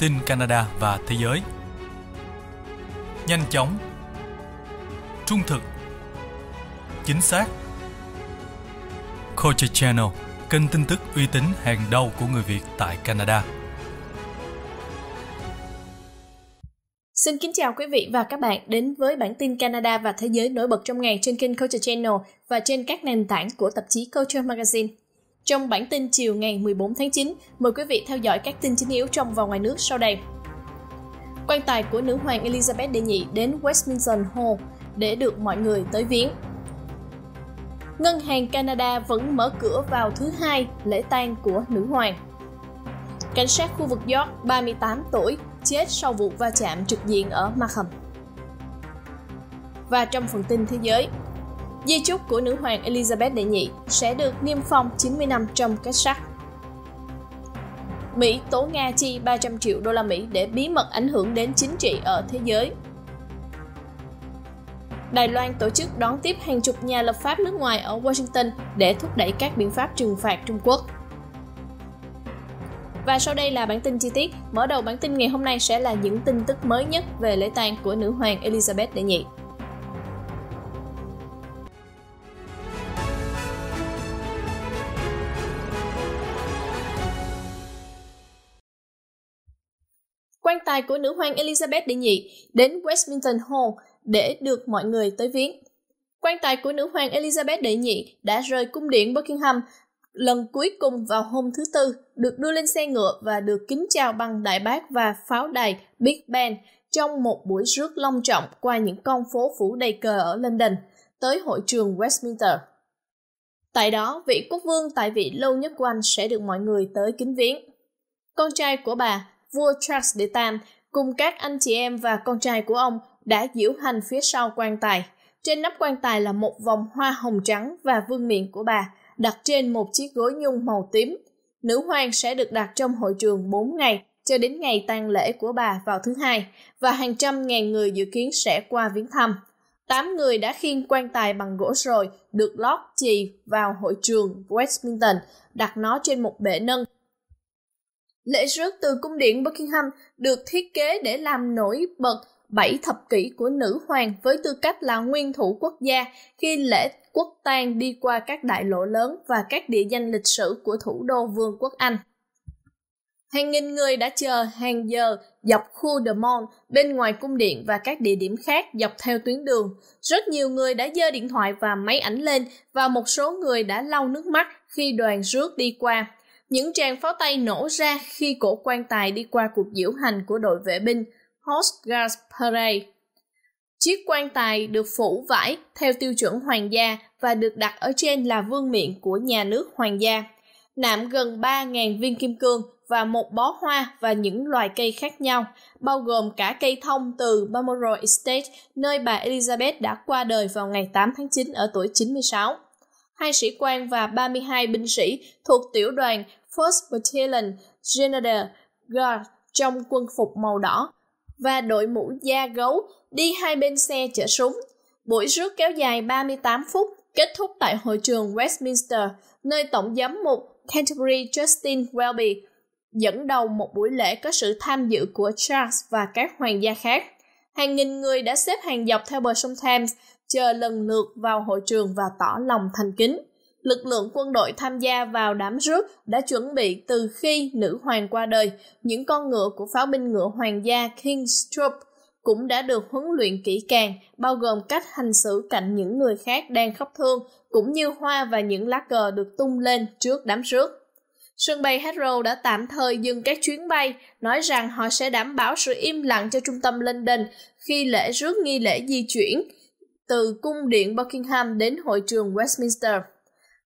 tin Canada và thế giới. Nhanh chóng, trung thực, chính xác. Culture Channel, kênh tin tức uy tín hàng đầu của người Việt tại Canada. Xin kính chào quý vị và các bạn đến với bản tin Canada và thế giới nổi bật trong ngày trên kênh Culture Channel và trên các nền tảng của tạp chí Culture Magazine. Trong bản tin chiều ngày 14 tháng 9, mời quý vị theo dõi các tin chính yếu trong và ngoài nước sau đây. Quan tài của nữ hoàng Elizabeth đệ nhị đến Westminster Hall để được mọi người tới viếng. Ngân hàng Canada vẫn mở cửa vào thứ hai lễ tang của nữ hoàng. Cảnh sát khu vực York 38 tuổi chết sau vụ va chạm trực diện ở Markham. Và trong phần tin thế giới, Di chúc của nữ hoàng Elizabeth đệ nhị sẽ được niêm phong 90 năm trong kết sắt. Mỹ tố Nga chi 300 triệu đô la Mỹ để bí mật ảnh hưởng đến chính trị ở thế giới. Đài Loan tổ chức đón tiếp hàng chục nhà lập pháp nước ngoài ở Washington để thúc đẩy các biện pháp trừng phạt Trung Quốc. Và sau đây là bản tin chi tiết. Mở đầu bản tin ngày hôm nay sẽ là những tin tức mới nhất về lễ tang của nữ hoàng Elizabeth đệ nhị. tài của nữ hoàng Elizabeth đệ nhị đến Westminster Hall để được mọi người tới viếng. Quan tài của nữ hoàng Elizabeth đệ nhị đã rời cung điện Buckingham lần cuối cùng vào hôm thứ Tư, được đưa lên xe ngựa và được kính chào bằng đại bác và pháo đài Big Ben trong một buổi rước long trọng qua những con phố phủ đầy cờ ở London, tới hội trường Westminster. Tại đó, vị quốc vương tại vị lâu nhất của Anh sẽ được mọi người tới kính viếng. Con trai của bà, vua Charles đệ tan cùng các anh chị em và con trai của ông đã diễu hành phía sau quan tài. Trên nắp quan tài là một vòng hoa hồng trắng và vương miện của bà, đặt trên một chiếc gối nhung màu tím. Nữ hoàng sẽ được đặt trong hội trường 4 ngày cho đến ngày tang lễ của bà vào thứ hai và hàng trăm ngàn người dự kiến sẽ qua viếng thăm. Tám người đã khiêng quan tài bằng gỗ rồi, được lót chì vào hội trường Westminster, đặt nó trên một bệ nâng Lễ rước từ cung điện Buckingham được thiết kế để làm nổi bật bảy thập kỷ của nữ hoàng với tư cách là nguyên thủ quốc gia khi lễ quốc tang đi qua các đại lộ lớn và các địa danh lịch sử của thủ đô Vương quốc Anh. Hàng nghìn người đã chờ hàng giờ dọc khu The Mall, bên ngoài cung điện và các địa điểm khác dọc theo tuyến đường. Rất nhiều người đã giơ điện thoại và máy ảnh lên và một số người đã lau nước mắt khi đoàn rước đi qua. Những tràng pháo tay nổ ra khi cổ quan tài đi qua cuộc diễu hành của đội vệ binh Horse Guards Parade. Chiếc quan tài được phủ vải theo tiêu chuẩn hoàng gia và được đặt ở trên là vương miện của nhà nước hoàng gia. Nạm gần 3.000 viên kim cương và một bó hoa và những loài cây khác nhau, bao gồm cả cây thông từ Balmoral Estate, nơi bà Elizabeth đã qua đời vào ngày 8 tháng 9 ở tuổi 96. Hai sĩ quan và 32 binh sĩ thuộc tiểu đoàn First Battalion Grenadier Guard trong quân phục màu đỏ và đội mũ da gấu đi hai bên xe chở súng. Buổi rước kéo dài 38 phút, kết thúc tại hội trường Westminster, nơi Tổng giám mục Canterbury Justin Welby dẫn đầu một buổi lễ có sự tham dự của Charles và các hoàng gia khác. Hàng nghìn người đã xếp hàng dọc theo bờ sông Thames, chờ lần lượt vào hội trường và tỏ lòng thành kính lực lượng quân đội tham gia vào đám rước đã chuẩn bị từ khi nữ hoàng qua đời. Những con ngựa của pháo binh ngựa hoàng gia King's Troop cũng đã được huấn luyện kỹ càng, bao gồm cách hành xử cạnh những người khác đang khóc thương, cũng như hoa và những lá cờ được tung lên trước đám rước. Sân bay Heathrow đã tạm thời dừng các chuyến bay, nói rằng họ sẽ đảm bảo sự im lặng cho trung tâm London khi lễ rước nghi lễ di chuyển từ cung điện Buckingham đến hội trường Westminster.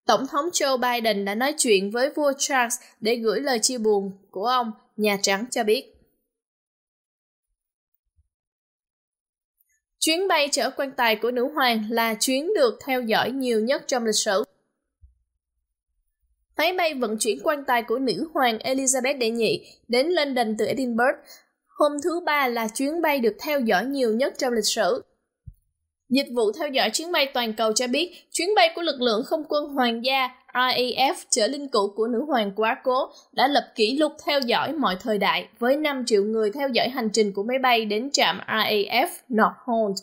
Tổng thống Joe Biden đã nói chuyện với vua Charles để gửi lời chia buồn của ông, Nhà Trắng cho biết. Chuyến bay chở quan tài của nữ hoàng là chuyến được theo dõi nhiều nhất trong lịch sử. Máy bay vận chuyển quan tài của nữ hoàng Elizabeth đệ nhị đến London từ Edinburgh hôm thứ Ba là chuyến bay được theo dõi nhiều nhất trong lịch sử. Dịch vụ theo dõi chuyến bay toàn cầu cho biết, chuyến bay của lực lượng không quân hoàng gia RAF trở linh cữu của nữ hoàng quá cố đã lập kỷ lục theo dõi mọi thời đại với 5 triệu người theo dõi hành trình của máy bay đến trạm RAF Northolt.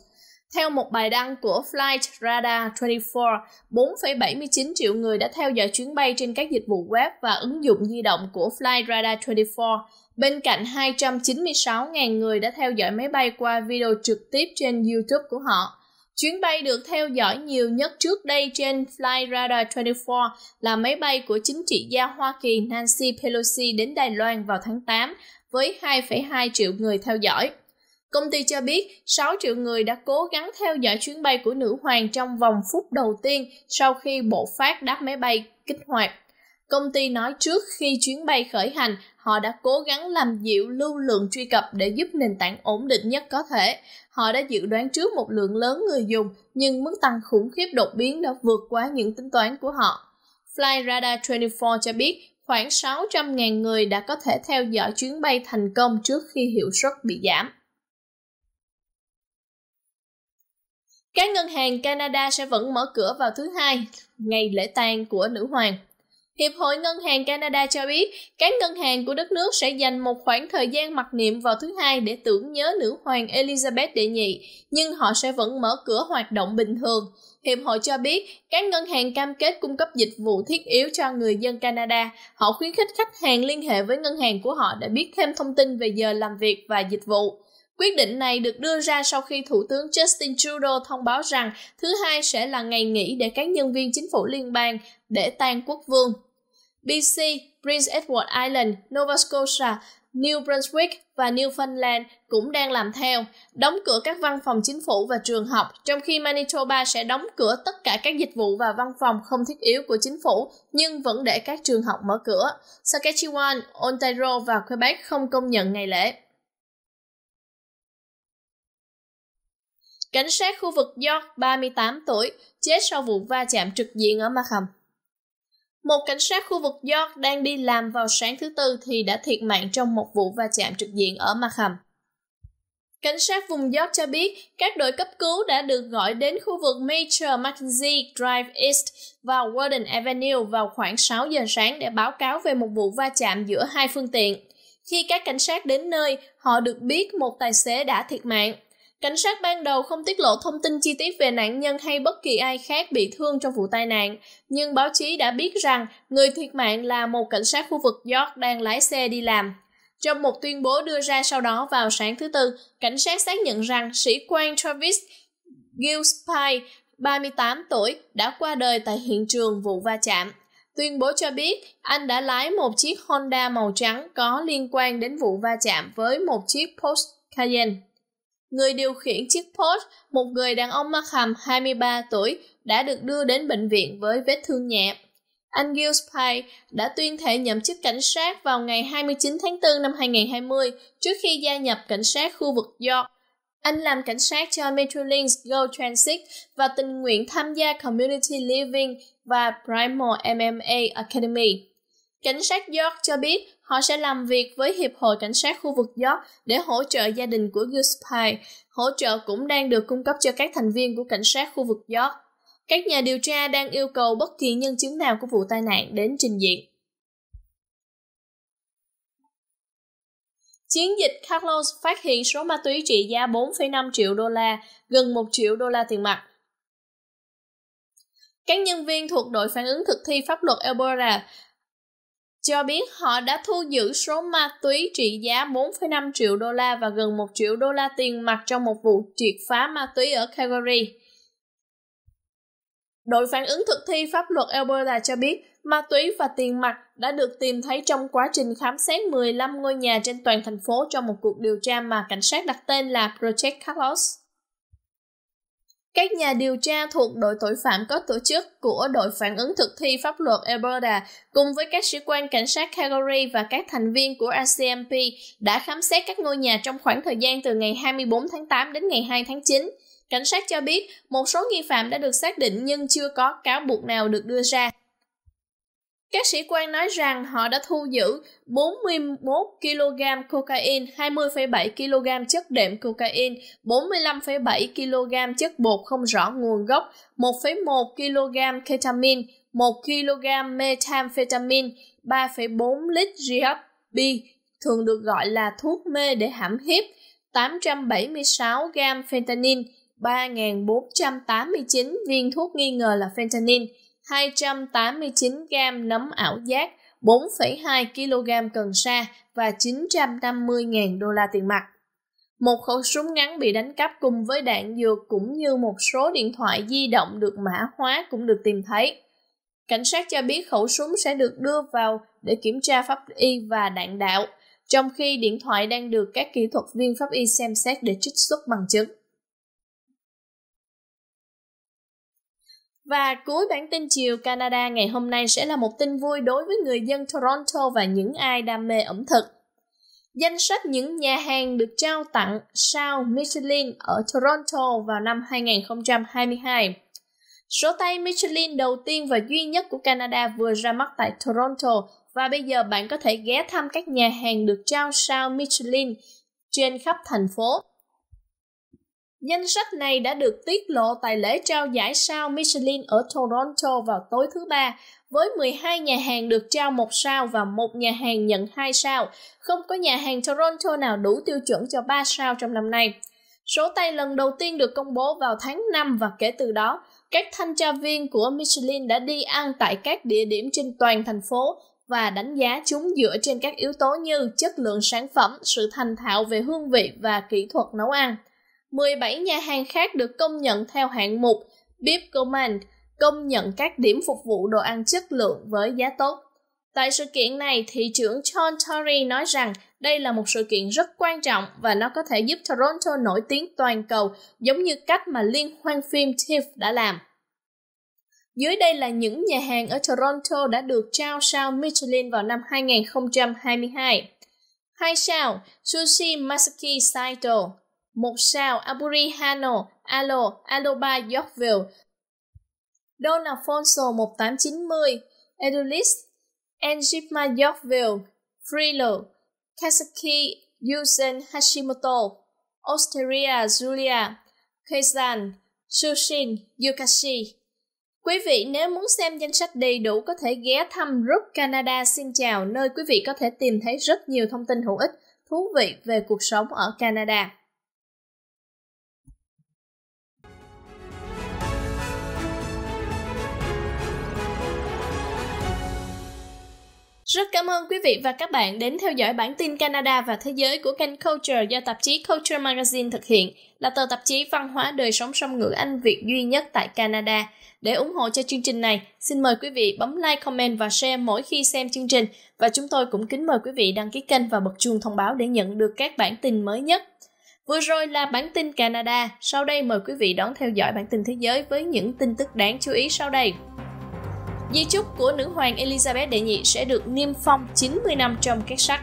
Theo một bài đăng của Flight Radar 24, 4,79 triệu người đã theo dõi chuyến bay trên các dịch vụ web và ứng dụng di động của Flight Radar 24, bên cạnh 296.000 người đã theo dõi máy bay qua video trực tiếp trên YouTube của họ. Chuyến bay được theo dõi nhiều nhất trước đây trên Fly Radar 24 là máy bay của chính trị gia Hoa Kỳ Nancy Pelosi đến Đài Loan vào tháng 8 với 2,2 triệu người theo dõi. Công ty cho biết 6 triệu người đã cố gắng theo dõi chuyến bay của nữ hoàng trong vòng phút đầu tiên sau khi bộ phát đáp máy bay kích hoạt. Công ty nói trước khi chuyến bay khởi hành, họ đã cố gắng làm dịu lưu lượng truy cập để giúp nền tảng ổn định nhất có thể. Họ đã dự đoán trước một lượng lớn người dùng, nhưng mức tăng khủng khiếp đột biến đã vượt quá những tính toán của họ. Flyradar24 cho biết khoảng 600.000 người đã có thể theo dõi chuyến bay thành công trước khi hiệu suất bị giảm. Các ngân hàng Canada sẽ vẫn mở cửa vào thứ hai, ngày lễ tang của nữ hoàng Hiệp hội Ngân hàng Canada cho biết, các ngân hàng của đất nước sẽ dành một khoảng thời gian mặc niệm vào thứ hai để tưởng nhớ nữ hoàng Elizabeth đệ nhị, nhưng họ sẽ vẫn mở cửa hoạt động bình thường. Hiệp hội cho biết, các ngân hàng cam kết cung cấp dịch vụ thiết yếu cho người dân Canada. Họ khuyến khích khách hàng liên hệ với ngân hàng của họ để biết thêm thông tin về giờ làm việc và dịch vụ. Quyết định này được đưa ra sau khi Thủ tướng Justin Trudeau thông báo rằng thứ hai sẽ là ngày nghỉ để các nhân viên chính phủ liên bang để tan quốc vương. BC, Prince Edward Island, Nova Scotia, New Brunswick và Newfoundland cũng đang làm theo, đóng cửa các văn phòng chính phủ và trường học, trong khi Manitoba sẽ đóng cửa tất cả các dịch vụ và văn phòng không thiết yếu của chính phủ, nhưng vẫn để các trường học mở cửa. Saskatchewan, Ontario và Quebec không công nhận ngày lễ. Cảnh sát khu vực York, 38 tuổi, chết sau vụ va chạm trực diện ở Markham. Một cảnh sát khu vực York đang đi làm vào sáng thứ Tư thì đã thiệt mạng trong một vụ va chạm trực diện ở Markham. Cảnh sát vùng York cho biết các đội cấp cứu đã được gọi đến khu vực Major Mackenzie Drive East và Warden Avenue vào khoảng 6 giờ sáng để báo cáo về một vụ va chạm giữa hai phương tiện. Khi các cảnh sát đến nơi, họ được biết một tài xế đã thiệt mạng. Cảnh sát ban đầu không tiết lộ thông tin chi tiết về nạn nhân hay bất kỳ ai khác bị thương trong vụ tai nạn, nhưng báo chí đã biết rằng người thiệt mạng là một cảnh sát khu vực York đang lái xe đi làm. Trong một tuyên bố đưa ra sau đó vào sáng thứ Tư, cảnh sát xác nhận rằng sĩ quan Travis Gillespie, 38 tuổi, đã qua đời tại hiện trường vụ va chạm. Tuyên bố cho biết anh đã lái một chiếc Honda màu trắng có liên quan đến vụ va chạm với một chiếc Porsche Cayenne. Người điều khiển chiếc Porsche, một người đàn ông mặc hàm 23 tuổi, đã được đưa đến bệnh viện với vết thương nhẹ. Anh Gillespie đã tuyên thệ nhậm chức cảnh sát vào ngày 29 tháng 4 năm 2020 trước khi gia nhập cảnh sát khu vực York. Anh làm cảnh sát cho Metrolinx Go Transit và tình nguyện tham gia Community Living và Primal MMA Academy. Cảnh sát York cho biết họ sẽ làm việc với Hiệp hội Cảnh sát khu vực York để hỗ trợ gia đình của Gillespie. Hỗ trợ cũng đang được cung cấp cho các thành viên của cảnh sát khu vực York. Các nhà điều tra đang yêu cầu bất kỳ nhân chứng nào của vụ tai nạn đến trình diện. Chiến dịch Carlos phát hiện số ma túy trị giá 4,5 triệu đô la, gần 1 triệu đô la tiền mặt. Các nhân viên thuộc đội phản ứng thực thi pháp luật Elbora cho biết họ đã thu giữ số ma túy trị giá 4,5 triệu đô la và gần 1 triệu đô la tiền mặt trong một vụ triệt phá ma túy ở Calgary. Đội phản ứng thực thi pháp luật Alberta cho biết ma túy và tiền mặt đã được tìm thấy trong quá trình khám xét 15 ngôi nhà trên toàn thành phố trong một cuộc điều tra mà cảnh sát đặt tên là Project Carlos. Các nhà điều tra thuộc đội tội phạm có tổ chức của đội phản ứng thực thi pháp luật Alberta cùng với các sĩ quan cảnh sát Calgary và các thành viên của RCMP đã khám xét các ngôi nhà trong khoảng thời gian từ ngày 24 tháng 8 đến ngày 2 tháng 9. Cảnh sát cho biết một số nghi phạm đã được xác định nhưng chưa có cáo buộc nào được đưa ra. Các sĩ quan nói rằng họ đã thu giữ 41 kg cocaine, 20,7 kg chất đệm cocaine, 45,7 kg chất bột không rõ nguồn gốc, 1,1 kg ketamine, 1 kg methamphetamine, 3,4 lít GHB, thường được gọi là thuốc mê để hãm hiếp, 876 gam fentanyl, 3.489 viên thuốc nghi ngờ là fentanyl, 289 gam nấm ảo giác, 4,2 kg cần sa và 950.000 đô la tiền mặt. Một khẩu súng ngắn bị đánh cắp cùng với đạn dược cũng như một số điện thoại di động được mã hóa cũng được tìm thấy. Cảnh sát cho biết khẩu súng sẽ được đưa vào để kiểm tra pháp y và đạn đạo, trong khi điện thoại đang được các kỹ thuật viên pháp y xem xét để trích xuất bằng chứng. Và cuối bản tin chiều Canada ngày hôm nay sẽ là một tin vui đối với người dân Toronto và những ai đam mê ẩm thực. Danh sách những nhà hàng được trao tặng sao Michelin ở Toronto vào năm 2022. Số tay Michelin đầu tiên và duy nhất của Canada vừa ra mắt tại Toronto và bây giờ bạn có thể ghé thăm các nhà hàng được trao sao Michelin trên khắp thành phố. Danh sách này đã được tiết lộ tại lễ trao giải sao Michelin ở Toronto vào tối thứ Ba, với 12 nhà hàng được trao một sao và một nhà hàng nhận hai sao. Không có nhà hàng Toronto nào đủ tiêu chuẩn cho 3 sao trong năm nay. Số tay lần đầu tiên được công bố vào tháng 5 và kể từ đó, các thanh tra viên của Michelin đã đi ăn tại các địa điểm trên toàn thành phố và đánh giá chúng dựa trên các yếu tố như chất lượng sản phẩm, sự thành thạo về hương vị và kỹ thuật nấu ăn. 17 nhà hàng khác được công nhận theo hạng mục Bib Command, công nhận các điểm phục vụ đồ ăn chất lượng với giá tốt. Tại sự kiện này, thị trưởng John Tory nói rằng đây là một sự kiện rất quan trọng và nó có thể giúp Toronto nổi tiếng toàn cầu, giống như cách mà liên hoan phim TIFF đã làm. Dưới đây là những nhà hàng ở Toronto đã được trao sao Michelin vào năm 2022. Hai sao, Sushi Masaki Saito một sao Aburihano, Alo, Aloba Yorkville, Donafonso 1890, Edulis, Enjima Yorkville, Frilo, Kasaki Yuzen Hashimoto, Osteria Julia, Keizan, Sushin Yukashi. Quý vị nếu muốn xem danh sách đầy đủ có thể ghé thăm group Canada Xin Chào nơi quý vị có thể tìm thấy rất nhiều thông tin hữu ích, thú vị về cuộc sống ở Canada. Rất cảm ơn quý vị và các bạn đến theo dõi bản tin Canada và Thế giới của kênh Culture do tạp chí Culture Magazine thực hiện, là tờ tạp chí văn hóa đời sống song ngữ Anh Việt duy nhất tại Canada. Để ủng hộ cho chương trình này, xin mời quý vị bấm like, comment và share mỗi khi xem chương trình và chúng tôi cũng kính mời quý vị đăng ký kênh và bật chuông thông báo để nhận được các bản tin mới nhất. Vừa rồi là bản tin Canada, sau đây mời quý vị đón theo dõi bản tin thế giới với những tin tức đáng chú ý sau đây. Di chúc của nữ hoàng Elizabeth đệ nhị sẽ được niêm phong 90 năm trong các sắt.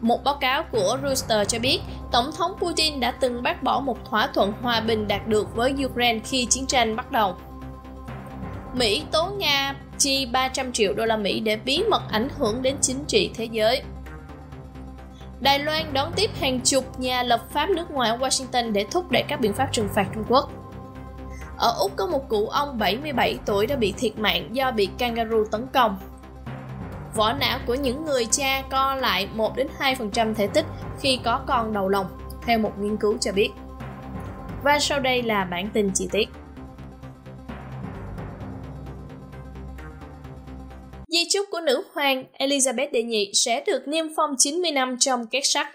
Một báo cáo của Reuters cho biết, Tổng thống Putin đã từng bác bỏ một thỏa thuận hòa bình đạt được với Ukraine khi chiến tranh bắt đầu. Mỹ tố Nga chi 300 triệu đô la Mỹ để bí mật ảnh hưởng đến chính trị thế giới. Đài Loan đón tiếp hàng chục nhà lập pháp nước ngoài ở Washington để thúc đẩy các biện pháp trừng phạt Trung Quốc. Ở Úc có một cụ ông 77 tuổi đã bị thiệt mạng do bị kangaroo tấn công. Vỏ não của những người cha co lại 1 đến 2% thể tích khi có con đầu lòng, theo một nghiên cứu cho biết. Và sau đây là bản tin chi tiết. Di chúc của nữ hoàng Elizabeth đệ nhị sẽ được niêm phong 90 năm trong két sắt.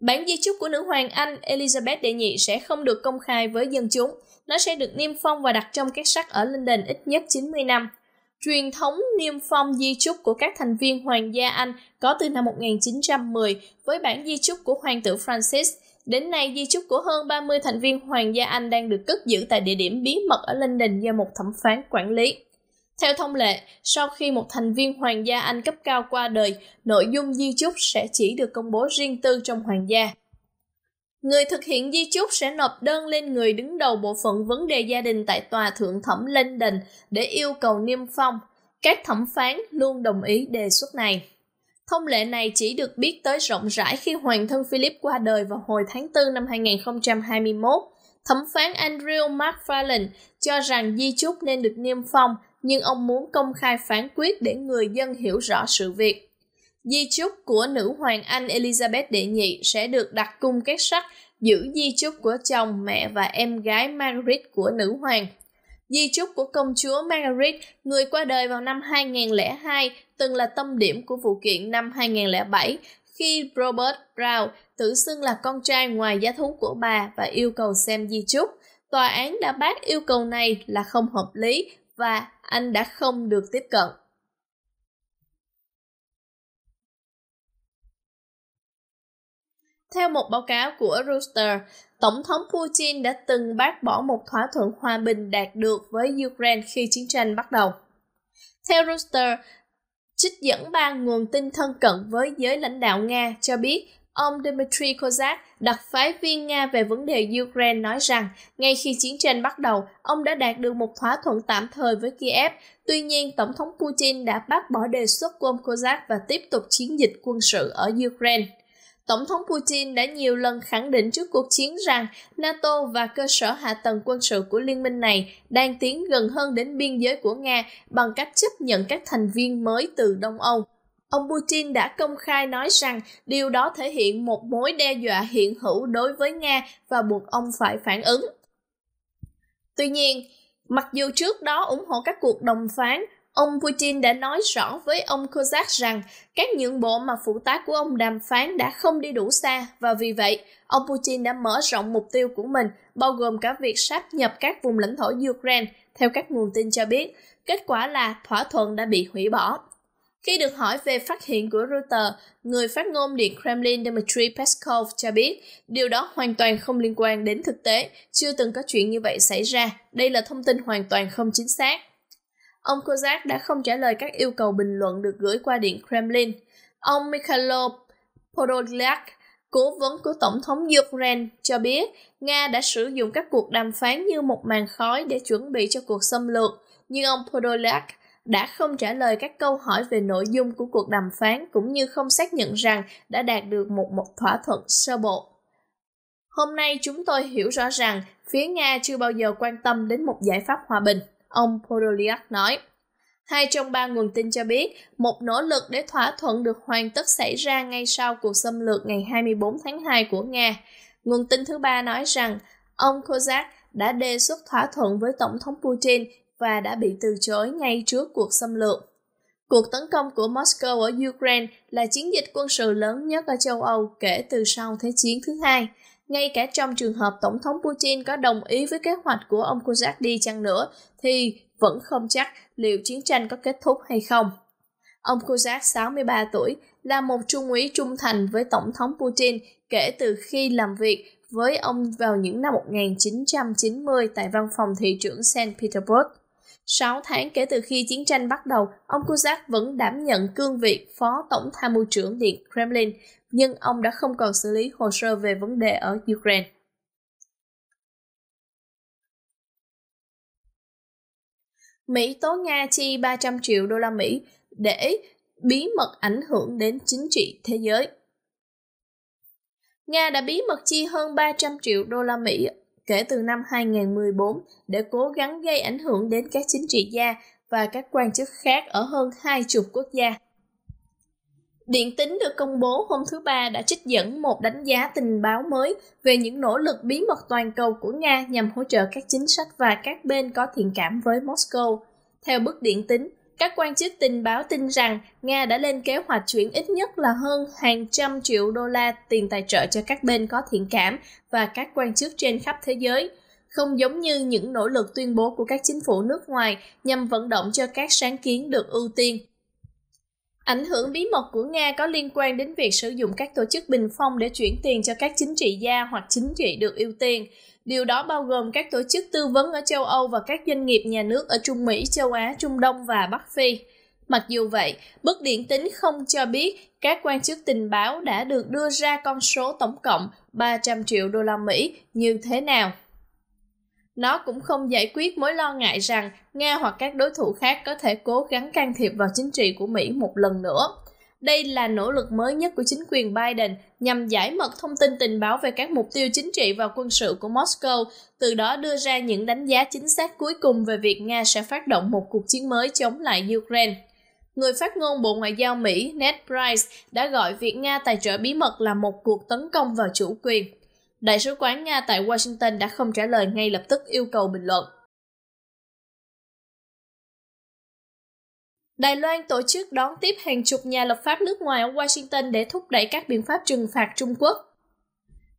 Bản di chúc của nữ hoàng Anh Elizabeth đệ nhị sẽ không được công khai với dân chúng – nó sẽ được niêm phong và đặt trong các sắc ở Linh Đình ít nhất 90 năm. Truyền thống niêm phong di chúc của các thành viên Hoàng gia Anh có từ năm 1910 với bản di chúc của Hoàng tử Francis. Đến nay, di chúc của hơn 30 thành viên Hoàng gia Anh đang được cất giữ tại địa điểm bí mật ở Linh Đình do một thẩm phán quản lý. Theo thông lệ, sau khi một thành viên hoàng gia Anh cấp cao qua đời, nội dung di chúc sẽ chỉ được công bố riêng tư trong hoàng gia. Người thực hiện di chúc sẽ nộp đơn lên người đứng đầu bộ phận vấn đề gia đình tại tòa thượng thẩm London để yêu cầu niêm phong. Các thẩm phán luôn đồng ý đề xuất này. Thông lệ này chỉ được biết tới rộng rãi khi hoàng thân Philip qua đời vào hồi tháng 4 năm 2021. Thẩm phán Andrew McFarlane cho rằng di chúc nên được niêm phong, nhưng ông muốn công khai phán quyết để người dân hiểu rõ sự việc. Di chúc của nữ hoàng Anh Elizabeth đệ nhị sẽ được đặt cung kết sắt giữ di chúc của chồng, mẹ và em gái Margaret của nữ hoàng. Di chúc của công chúa Margaret, người qua đời vào năm 2002, từng là tâm điểm của vụ kiện năm 2007 khi Robert Brown tự xưng là con trai ngoài giá thú của bà và yêu cầu xem di chúc. Tòa án đã bác yêu cầu này là không hợp lý và anh đã không được tiếp cận. Theo một báo cáo của Reuters, Tổng thống Putin đã từng bác bỏ một thỏa thuận hòa bình đạt được với Ukraine khi chiến tranh bắt đầu. Theo Reuters, trích dẫn ba nguồn tin thân cận với giới lãnh đạo Nga cho biết ông Dmitry Kozak, đặc phái viên Nga về vấn đề Ukraine nói rằng, ngay khi chiến tranh bắt đầu, ông đã đạt được một thỏa thuận tạm thời với Kiev. Tuy nhiên, Tổng thống Putin đã bác bỏ đề xuất của ông Kozak và tiếp tục chiến dịch quân sự ở Ukraine. Tổng thống Putin đã nhiều lần khẳng định trước cuộc chiến rằng NATO và cơ sở hạ tầng quân sự của liên minh này đang tiến gần hơn đến biên giới của Nga bằng cách chấp nhận các thành viên mới từ Đông Âu. Ông Putin đã công khai nói rằng điều đó thể hiện một mối đe dọa hiện hữu đối với Nga và buộc ông phải phản ứng. Tuy nhiên, mặc dù trước đó ủng hộ các cuộc đồng phán Ông Putin đã nói rõ với ông Kozak rằng các nhượng bộ mà phụ tá của ông đàm phán đã không đi đủ xa và vì vậy, ông Putin đã mở rộng mục tiêu của mình, bao gồm cả việc sáp nhập các vùng lãnh thổ Ukraine, theo các nguồn tin cho biết. Kết quả là thỏa thuận đã bị hủy bỏ. Khi được hỏi về phát hiện của Reuters, người phát ngôn Điện Kremlin Dmitry Peskov cho biết điều đó hoàn toàn không liên quan đến thực tế, chưa từng có chuyện như vậy xảy ra. Đây là thông tin hoàn toàn không chính xác. Ông Kozak đã không trả lời các yêu cầu bình luận được gửi qua Điện Kremlin. Ông Mikhailo Podolyak, cố vấn của Tổng thống Ukraine, cho biết Nga đã sử dụng các cuộc đàm phán như một màn khói để chuẩn bị cho cuộc xâm lược, nhưng ông Podolyak đã không trả lời các câu hỏi về nội dung của cuộc đàm phán cũng như không xác nhận rằng đã đạt được một một thỏa thuận sơ bộ. Hôm nay chúng tôi hiểu rõ rằng phía Nga chưa bao giờ quan tâm đến một giải pháp hòa bình ông Podolyak nói. Hai trong ba nguồn tin cho biết, một nỗ lực để thỏa thuận được hoàn tất xảy ra ngay sau cuộc xâm lược ngày 24 tháng 2 của Nga. Nguồn tin thứ ba nói rằng, ông Kozak đã đề xuất thỏa thuận với Tổng thống Putin và đã bị từ chối ngay trước cuộc xâm lược. Cuộc tấn công của Moscow ở Ukraine là chiến dịch quân sự lớn nhất ở châu Âu kể từ sau Thế chiến thứ hai – ngay cả trong trường hợp Tổng thống Putin có đồng ý với kế hoạch của ông Kozak đi chăng nữa, thì vẫn không chắc liệu chiến tranh có kết thúc hay không. Ông Kozak 63 tuổi là một trung úy trung thành với Tổng thống Putin kể từ khi làm việc với ông vào những năm 1990 tại văn phòng thị trưởng St. Petersburg. 6 tháng kể từ khi chiến tranh bắt đầu, ông Kuzak vẫn đảm nhận cương vị Phó Tổng Tham mưu trưởng Điện Kremlin, nhưng ông đã không còn xử lý hồ sơ về vấn đề ở Ukraine. Mỹ tố Nga chi 300 triệu đô la Mỹ để bí mật ảnh hưởng đến chính trị thế giới. Nga đã bí mật chi hơn 300 triệu đô la Mỹ kể từ năm 2014 để cố gắng gây ảnh hưởng đến các chính trị gia và các quan chức khác ở hơn hai chục quốc gia. Điện tính được công bố hôm thứ Ba đã trích dẫn một đánh giá tình báo mới về những nỗ lực bí mật toàn cầu của Nga nhằm hỗ trợ các chính sách và các bên có thiện cảm với Moscow. Theo bức điện tính, các quan chức tình báo tin rằng Nga đã lên kế hoạch chuyển ít nhất là hơn hàng trăm triệu đô la tiền tài trợ cho các bên có thiện cảm và các quan chức trên khắp thế giới. Không giống như những nỗ lực tuyên bố của các chính phủ nước ngoài nhằm vận động cho các sáng kiến được ưu tiên. Ảnh hưởng bí mật của Nga có liên quan đến việc sử dụng các tổ chức bình phong để chuyển tiền cho các chính trị gia hoặc chính trị được ưu tiên. Điều đó bao gồm các tổ chức tư vấn ở châu Âu và các doanh nghiệp nhà nước ở Trung Mỹ, châu Á, Trung Đông và Bắc Phi. Mặc dù vậy, bức điện tính không cho biết các quan chức tình báo đã được đưa ra con số tổng cộng 300 triệu đô la Mỹ như thế nào. Nó cũng không giải quyết mối lo ngại rằng Nga hoặc các đối thủ khác có thể cố gắng can thiệp vào chính trị của Mỹ một lần nữa. Đây là nỗ lực mới nhất của chính quyền Biden nhằm giải mật thông tin tình báo về các mục tiêu chính trị và quân sự của Moscow, từ đó đưa ra những đánh giá chính xác cuối cùng về việc Nga sẽ phát động một cuộc chiến mới chống lại Ukraine. Người phát ngôn Bộ Ngoại giao Mỹ Ned Price đã gọi việc Nga tài trợ bí mật là một cuộc tấn công vào chủ quyền. Đại sứ quán Nga tại Washington đã không trả lời ngay lập tức yêu cầu bình luận. Đài Loan tổ chức đón tiếp hàng chục nhà lập pháp nước ngoài ở Washington để thúc đẩy các biện pháp trừng phạt Trung Quốc.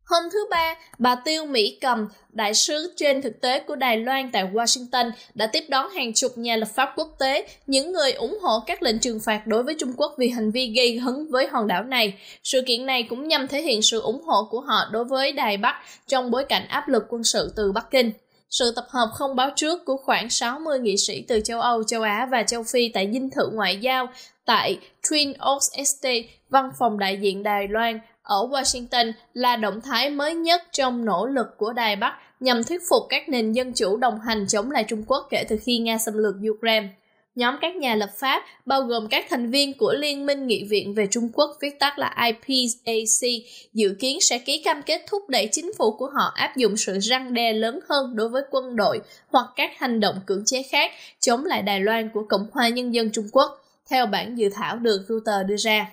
Hôm thứ Ba, bà Tiêu Mỹ Cầm, đại sứ trên thực tế của Đài Loan tại Washington, đã tiếp đón hàng chục nhà lập pháp quốc tế, những người ủng hộ các lệnh trừng phạt đối với Trung Quốc vì hành vi gây hấn với hòn đảo này. Sự kiện này cũng nhằm thể hiện sự ủng hộ của họ đối với Đài Bắc trong bối cảnh áp lực quân sự từ Bắc Kinh. Sự tập hợp không báo trước của khoảng 60 nghị sĩ từ châu Âu, châu Á và châu Phi tại dinh thự ngoại giao tại Twin Oaks Estate, văn phòng đại diện Đài Loan ở Washington là động thái mới nhất trong nỗ lực của Đài Bắc nhằm thuyết phục các nền dân chủ đồng hành chống lại Trung Quốc kể từ khi Nga xâm lược Ukraine. Nhóm các nhà lập pháp bao gồm các thành viên của Liên minh Nghị viện về Trung Quốc viết tắt là IPAC dự kiến sẽ ký cam kết thúc đẩy chính phủ của họ áp dụng sự răng đe lớn hơn đối với quân đội hoặc các hành động cưỡng chế khác chống lại Đài Loan của Cộng hòa Nhân dân Trung Quốc, theo bản dự thảo được Reuters đưa ra.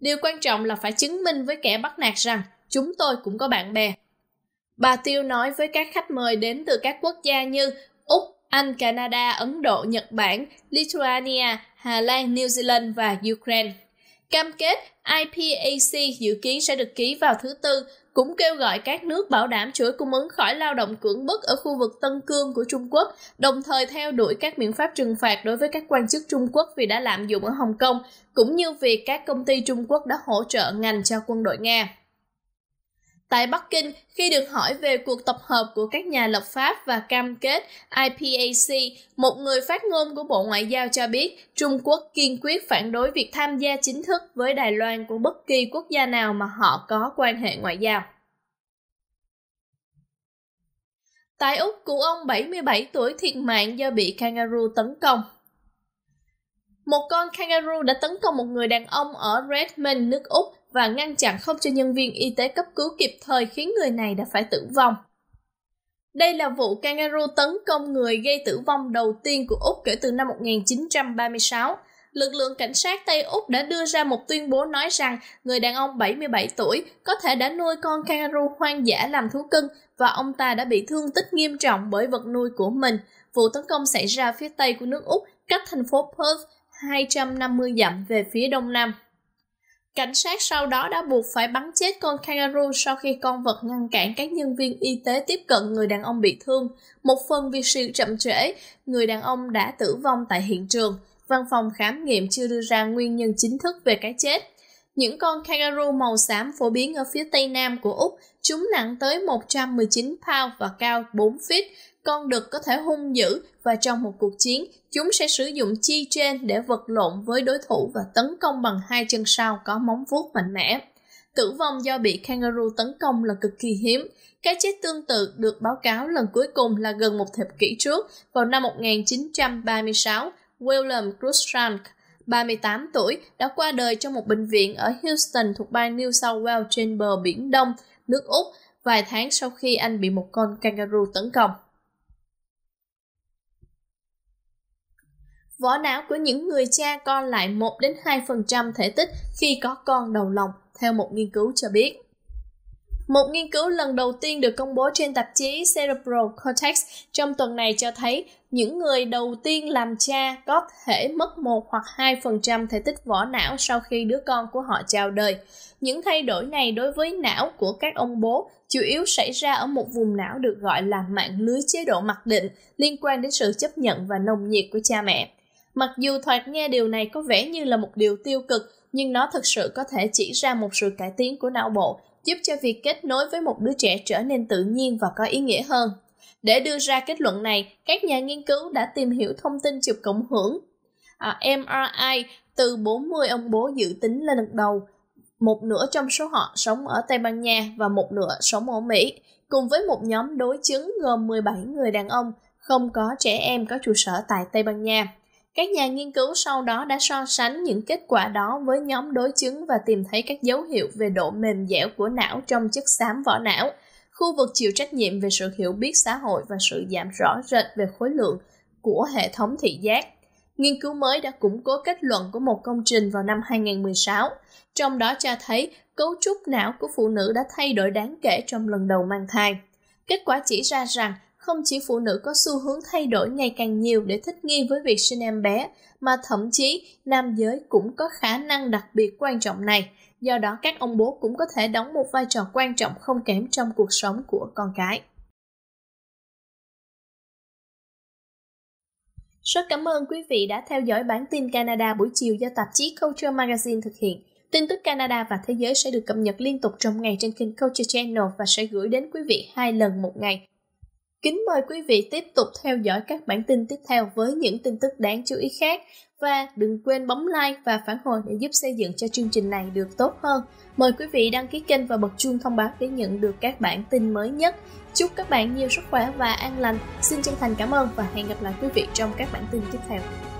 Điều quan trọng là phải chứng minh với kẻ bắt nạt rằng chúng tôi cũng có bạn bè, Bà Tiêu nói với các khách mời đến từ các quốc gia như anh, Canada, Ấn Độ, Nhật Bản, Lithuania, Hà Lan, New Zealand và Ukraine. Cam kết IPAC dự kiến sẽ được ký vào thứ Tư, cũng kêu gọi các nước bảo đảm chuỗi cung ứng khỏi lao động cưỡng bức ở khu vực Tân Cương của Trung Quốc, đồng thời theo đuổi các biện pháp trừng phạt đối với các quan chức Trung Quốc vì đã lạm dụng ở Hồng Kông, cũng như việc các công ty Trung Quốc đã hỗ trợ ngành cho quân đội Nga. Tại Bắc Kinh, khi được hỏi về cuộc tập hợp của các nhà lập pháp và cam kết IPAC, một người phát ngôn của Bộ Ngoại giao cho biết Trung Quốc kiên quyết phản đối việc tham gia chính thức với Đài Loan của bất kỳ quốc gia nào mà họ có quan hệ ngoại giao. Tại Úc, cụ ông 77 tuổi thiệt mạng do bị kangaroo tấn công. Một con kangaroo đã tấn công một người đàn ông ở Redmond, nước Úc và ngăn chặn không cho nhân viên y tế cấp cứu kịp thời khiến người này đã phải tử vong. Đây là vụ kangaroo tấn công người gây tử vong đầu tiên của Úc kể từ năm 1936. Lực lượng cảnh sát Tây Úc đã đưa ra một tuyên bố nói rằng người đàn ông 77 tuổi có thể đã nuôi con kangaroo hoang dã làm thú cưng và ông ta đã bị thương tích nghiêm trọng bởi vật nuôi của mình. Vụ tấn công xảy ra phía Tây của nước Úc cách thành phố Perth 250 dặm về phía đông nam. Cảnh sát sau đó đã buộc phải bắn chết con kangaroo sau khi con vật ngăn cản các nhân viên y tế tiếp cận người đàn ông bị thương. Một phần vì sự chậm trễ, người đàn ông đã tử vong tại hiện trường. Văn phòng khám nghiệm chưa đưa ra nguyên nhân chính thức về cái chết. Những con kangaroo màu xám phổ biến ở phía tây nam của Úc, chúng nặng tới 119 pound và cao 4 feet. Con đực có thể hung dữ, và trong một cuộc chiến, chúng sẽ sử dụng chi trên để vật lộn với đối thủ và tấn công bằng hai chân sau có móng vuốt mạnh mẽ. Tử vong do bị kangaroo tấn công là cực kỳ hiếm. Cái chết tương tự được báo cáo lần cuối cùng là gần một thập kỷ trước, vào năm 1936, William Cruikshank, 38 tuổi, đã qua đời trong một bệnh viện ở Houston thuộc bang New South Wales trên bờ Biển Đông, nước Úc, vài tháng sau khi anh bị một con kangaroo tấn công. Vỏ não của những người cha con lại 1 đến 2% thể tích khi có con đầu lòng, theo một nghiên cứu cho biết. Một nghiên cứu lần đầu tiên được công bố trên tạp chí Cerebral Cortex trong tuần này cho thấy những người đầu tiên làm cha có thể mất 1 hoặc 2% thể tích vỏ não sau khi đứa con của họ chào đời. Những thay đổi này đối với não của các ông bố chủ yếu xảy ra ở một vùng não được gọi là mạng lưới chế độ mặc định liên quan đến sự chấp nhận và nồng nhiệt của cha mẹ. Mặc dù thoạt nghe điều này có vẻ như là một điều tiêu cực, nhưng nó thực sự có thể chỉ ra một sự cải tiến của não bộ, giúp cho việc kết nối với một đứa trẻ trở nên tự nhiên và có ý nghĩa hơn. Để đưa ra kết luận này, các nhà nghiên cứu đã tìm hiểu thông tin chụp cộng hưởng à, MRI từ 40 ông bố dự tính lên lần đầu, một nửa trong số họ sống ở Tây Ban Nha và một nửa sống ở Mỹ, cùng với một nhóm đối chứng gồm 17 người đàn ông, không có trẻ em có trụ sở tại Tây Ban Nha. Các nhà nghiên cứu sau đó đã so sánh những kết quả đó với nhóm đối chứng và tìm thấy các dấu hiệu về độ mềm dẻo của não trong chất xám vỏ não, khu vực chịu trách nhiệm về sự hiểu biết xã hội và sự giảm rõ rệt về khối lượng của hệ thống thị giác. Nghiên cứu mới đã củng cố kết luận của một công trình vào năm 2016, trong đó cho thấy cấu trúc não của phụ nữ đã thay đổi đáng kể trong lần đầu mang thai. Kết quả chỉ ra rằng không chỉ phụ nữ có xu hướng thay đổi ngày càng nhiều để thích nghi với việc sinh em bé, mà thậm chí nam giới cũng có khả năng đặc biệt quan trọng này. Do đó các ông bố cũng có thể đóng một vai trò quan trọng không kém trong cuộc sống của con cái. Rất cảm ơn quý vị đã theo dõi bản tin Canada buổi chiều do tạp chí Culture Magazine thực hiện. Tin tức Canada và thế giới sẽ được cập nhật liên tục trong ngày trên kênh Culture Channel và sẽ gửi đến quý vị hai lần một ngày Kính mời quý vị tiếp tục theo dõi các bản tin tiếp theo với những tin tức đáng chú ý khác và đừng quên bấm like và phản hồi để giúp xây dựng cho chương trình này được tốt hơn. Mời quý vị đăng ký kênh và bật chuông thông báo để nhận được các bản tin mới nhất. Chúc các bạn nhiều sức khỏe và an lành. Xin chân thành cảm ơn và hẹn gặp lại quý vị trong các bản tin tiếp theo.